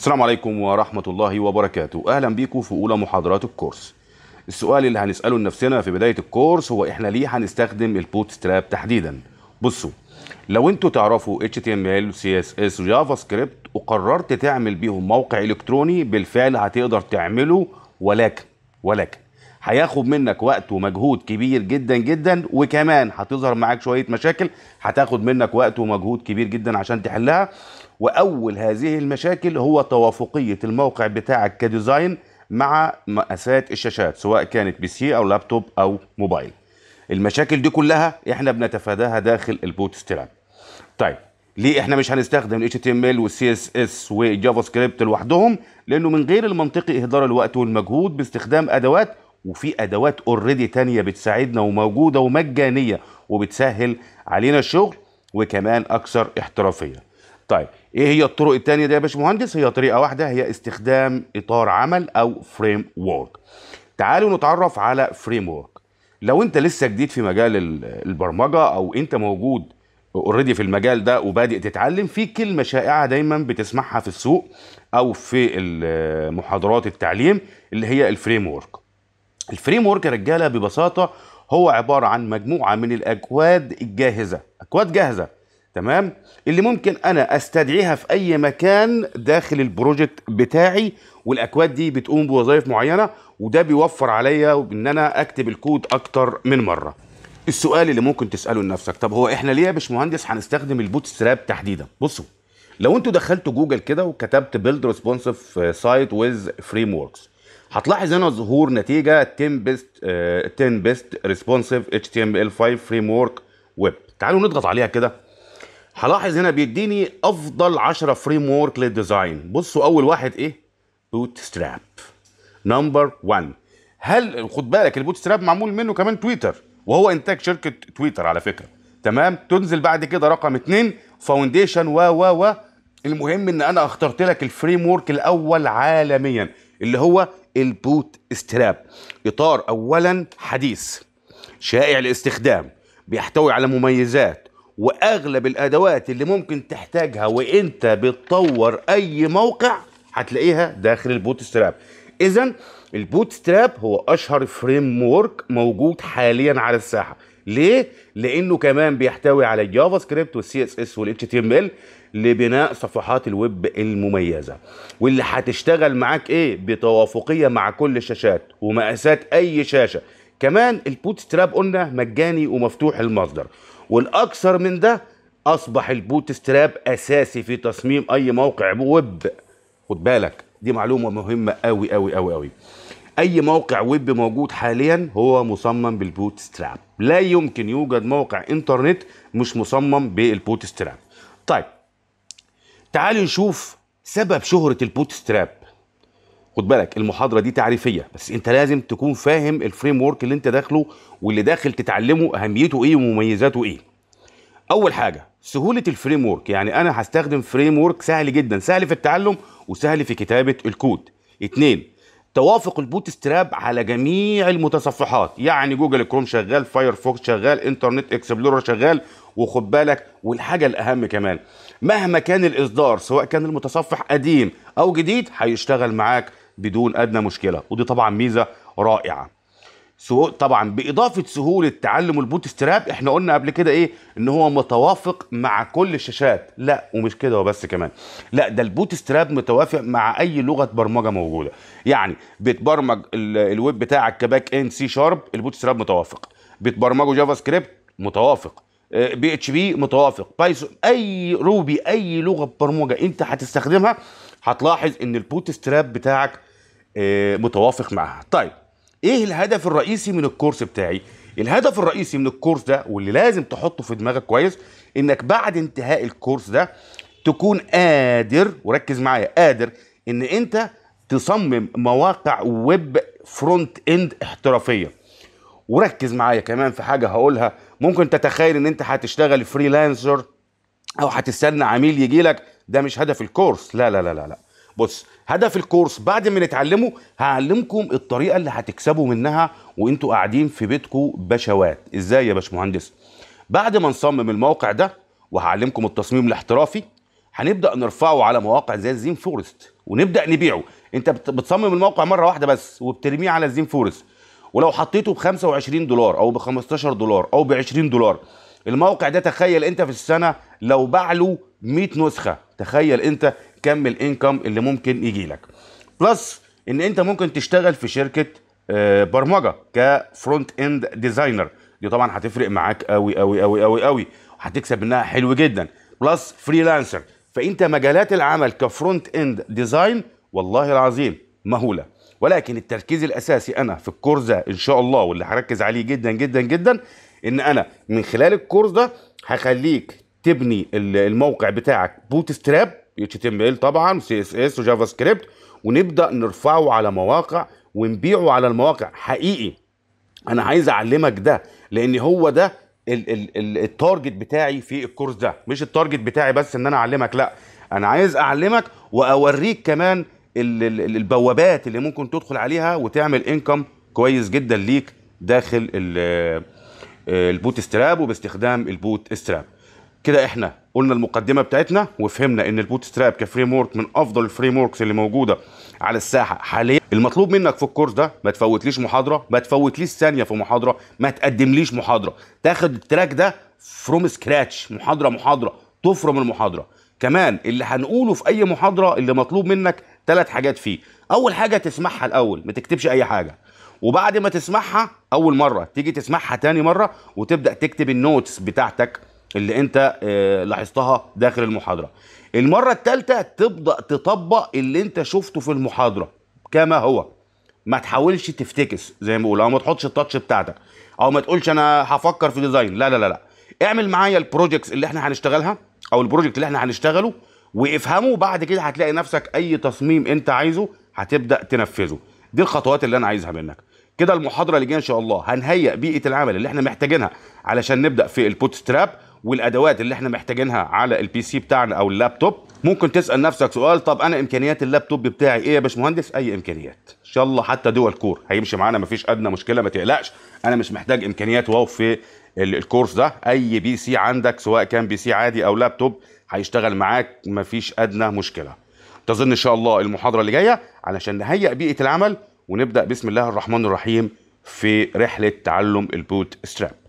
السلام عليكم ورحمة الله وبركاته أهلا بيكم في أولى محاضرات الكورس السؤال اللي هنسأله لنفسنا في بداية الكورس هو إحنا ليه هنستخدم البوت ستراب تحديدا بصوا لو انتوا تعرفوا HTML CSS وجافا سكريبت وقررت تعمل بيهم موقع إلكتروني بالفعل هتقدر تعمله ولكن ولكن هياخد منك وقت ومجهود كبير جدا جدا وكمان هتظهر معاك شويه مشاكل هتاخد منك وقت ومجهود كبير جدا عشان تحلها واول هذه المشاكل هو توافقيه الموقع بتاعك كديزاين مع مقاسات الشاشات سواء كانت بي سي او لابتوب او موبايل المشاكل دي كلها احنا بنتفاداها داخل البوت ستراب طيب ليه احنا مش هنستخدم ال HTML والسي اس اس وجافا سكريبت لوحدهم لانه من غير المنطقي اهدار الوقت والمجهود باستخدام ادوات وفي ادوات اوريدي تانية بتساعدنا وموجوده ومجانيه وبتسهل علينا الشغل وكمان اكثر احترافيه طيب ايه هي الطرق الثانيه دي يا باشمهندس هي طريقه واحده هي استخدام اطار عمل او فريم وورك تعالوا نتعرف على فريم وورك لو انت لسه جديد في مجال البرمجه او انت موجود اوريدي في المجال ده وبادئ تتعلم في كلمه شائعه دايما بتسمعها في السوق او في محاضرات التعليم اللي هي الفريم وورك الفريم وورك يا رجاله ببساطه هو عباره عن مجموعه من الاكواد الجاهزه اكواد جاهزه تمام اللي ممكن انا استدعيها في اي مكان داخل البروجكت بتاعي والاكواد دي بتقوم بوظائف معينه وده بيوفر عليا ان انا اكتب الكود اكتر من مره السؤال اللي ممكن تساله لنفسك طب هو احنا ليه يا باشمهندس هنستخدم البوت ستراب تحديدا بصوا لو انتوا دخلتوا جوجل كده وكتبت بيلد ريسبونسيف سايت ويز فريم وركس هتلاحظ هنا ظهور نتيجه 10 بيست 10 بيست ريسبونسيف اتش تي ام ال 5 فريم ورك ويب تعالوا نضغط عليها كده هلاحظ هنا بيديني افضل 10 فريم وورك للديزاين بصوا اول واحد ايه بوت ستراب نمبر 1 هل خد بالك البوت ستراب معمول منه كمان تويتر وهو انتاج شركه تويتر على فكره تمام تنزل بعد كده رقم 2 فاونديشن و و و المهم ان انا اخترت لك الفريم وورك الاول عالميا اللي هو البوت ستراب اطار اولا حديث شائع الاستخدام بيحتوي على مميزات واغلب الادوات اللي ممكن تحتاجها وانت بتطور اي موقع هتلاقيها داخل البوت ستراب اذا البوت ستراب هو اشهر فريم وورك موجود حاليا على الساحه ليه لانه كمان بيحتوي على الجافا سكريبت والسي اس اس والاتش تي ام ال لبناء صفحات الويب المميزه واللي هتشتغل معاك ايه بتوافقيه مع كل الشاشات ومقاسات اي شاشه كمان البوت ستراب قلنا مجاني ومفتوح المصدر والاكثر من ده اصبح البوت ستراب اساسي في تصميم اي موقع ويب خد بالك دي معلومه مهمه قوي قوي قوي قوي اي موقع ويب موجود حاليا هو مصمم بالبوت ستراب لا يمكن يوجد موقع انترنت مش مصمم بالبوت ستراب طيب تعالوا نشوف سبب شهره البوت ستراب خد بالك المحاضره دي تعريفيه بس انت لازم تكون فاهم الفريم ورك اللي انت داخله واللي داخل تتعلمه اهميته ايه ومميزاته ايه اول حاجه سهوله الفريم ورك يعني انا هستخدم فريم ورك سهل جدا سهل في التعلم وسهل في كتابه الكود اتنين توافق البوت ستراب على جميع المتصفحات يعني جوجل كروم شغال فايرفوكس شغال انترنت اكسبلورر شغال وخد بالك والحاجه الاهم كمان مهما كان الاصدار سواء كان المتصفح قديم او جديد هيشتغل معاك بدون ادنى مشكله ودي طبعا ميزه رائعه طبعا باضافه سهوله تعلم البوت ستراب احنا قلنا قبل كده ايه ان هو متوافق مع كل الشاشات لا ومش كده وبس كمان لا ده البوت ستراب متوافق مع اي لغه برمجه موجوده يعني بتبرمج الويب بتاعك كباك اند سي شارب البوت ستراب متوافق بتبرمجه جافا سكريبت متوافق آه، بي اتش بي متوافق بايثون اي روبي اي لغه برمجه انت هتستخدمها هتلاحظ ان البوت ستراب بتاعك آه، متوافق معاها طيب ايه الهدف الرئيسي من الكورس بتاعي الهدف الرئيسي من الكورس ده واللي لازم تحطه في دماغك كويس انك بعد انتهاء الكورس ده تكون قادر وركز معايا قادر ان انت تصمم مواقع ويب فرونت اند احترافيه وركز معايا كمان في حاجه هقولها ممكن تتخيل ان انت هتشتغل فريلانسر او هتستنى عميل يجي لك ده مش هدف الكورس لا لا لا لا, لا. بص هدف الكورس بعد ما نتعلمه هعلمكم الطريقه اللي هتكسبوا منها وانتوا قاعدين في بيتكم بشوات ازاي يا باشمهندس بعد ما نصمم الموقع ده وهعلمكم التصميم الاحترافي هنبدا نرفعه على مواقع زي الزين فورست ونبدا نبيعه انت بتصمم الموقع مره واحده بس وبترميه على الزين فورست ولو حطيته ب 25 دولار او ب 15 دولار او ب 20 دولار الموقع ده تخيل انت في السنه لو باع له 100 نسخه تخيل انت كم الانكم اللي ممكن يجي لك بلس ان انت ممكن تشتغل في شركه آه، برمجه كفرونت اند ديزاينر دي طبعا هتفرق معاك قوي قوي قوي قوي قوي وهتكسب منها حلو جدا بلس فريلانسر فانت مجالات العمل كفرونت اند ديزاين والله العظيم مهوله ولكن التركيز الاساسي انا في الكورس ده ان شاء الله واللي هركز عليه جدا جدا جدا ان انا من خلال الكورس ده هخليك تبني الموقع بتاعك بوت ستراب اتش تي ام ال طبعا سي اس اس وجافا سكريبت ونبدا نرفعه على مواقع ونبيعه على المواقع حقيقي انا عايز اعلمك ده لان هو ده التارجت بتاعي في الكورس ده مش التارجت بتاعي بس ان انا اعلمك لا انا عايز اعلمك واوريك كمان البوابات اللي ممكن تدخل عليها وتعمل انكم كويس جدا ليك داخل آه، البوت ستراب وباستخدام البوت ستراب كده احنا قلنا المقدمه بتاعتنا وفهمنا ان البوت ستراب كفريم ورك من افضل الفريم وركس اللي موجوده على الساحه حاليا المطلوب منك في الكورس ده ما تفوتليش محاضره ما تفوتليش ثانيه في محاضره ما تقدمليش محاضره تاخد التراك ده فروم سكراتش محاضره محاضره تفرم المحاضره كمان اللي هنقوله في اي محاضره اللي مطلوب منك ثلاث حاجات فيه اول حاجه تسمعها الاول ما تكتبش اي حاجه وبعد ما تسمعها اول مره تيجي تسمعها تاني مره وتبدا تكتب النوتس بتاعتك اللي انت آه، لاحظتها داخل المحاضره المره الثالثه تبدا تطبق اللي انت شفته في المحاضره كما هو ما تحاولش تفتكس زي ما بقول او ما تحطش التاتش بتاعتك او ما تقولش انا هفكر في ديزاين لا لا لا لا اعمل معايا البروجيكتس اللي احنا هنشتغلها او البروجيكت اللي احنا هنشتغله وافهمه بعد كده هتلاقي نفسك اي تصميم انت عايزه هتبدا تنفذه دي الخطوات اللي انا عايزها منك كده المحاضره اللي جايه ان شاء الله هنهيئ بيئه العمل اللي احنا محتاجينها علشان نبدا في البوت ستراب والادوات اللي احنا محتاجينها على البي سي بتاعنا او اللابتوب ممكن تسال نفسك سؤال طب انا امكانيات اللابتوب بتاعي ايه يا باشمهندس اي امكانيات ان شاء الله حتى دول كور هيمشي معانا مفيش ادنى مشكله ما تقلقش انا مش محتاج امكانيات واو في الكورس ده اي بي سي عندك سواء كان بي سي عادي او لابتوب هيشتغل معاك مفيش ادنى مشكله تظن ان شاء الله المحاضره اللي جايه علشان نهيئ بيئه العمل ونبدا بسم الله الرحمن الرحيم في رحله تعلم البوت ستراب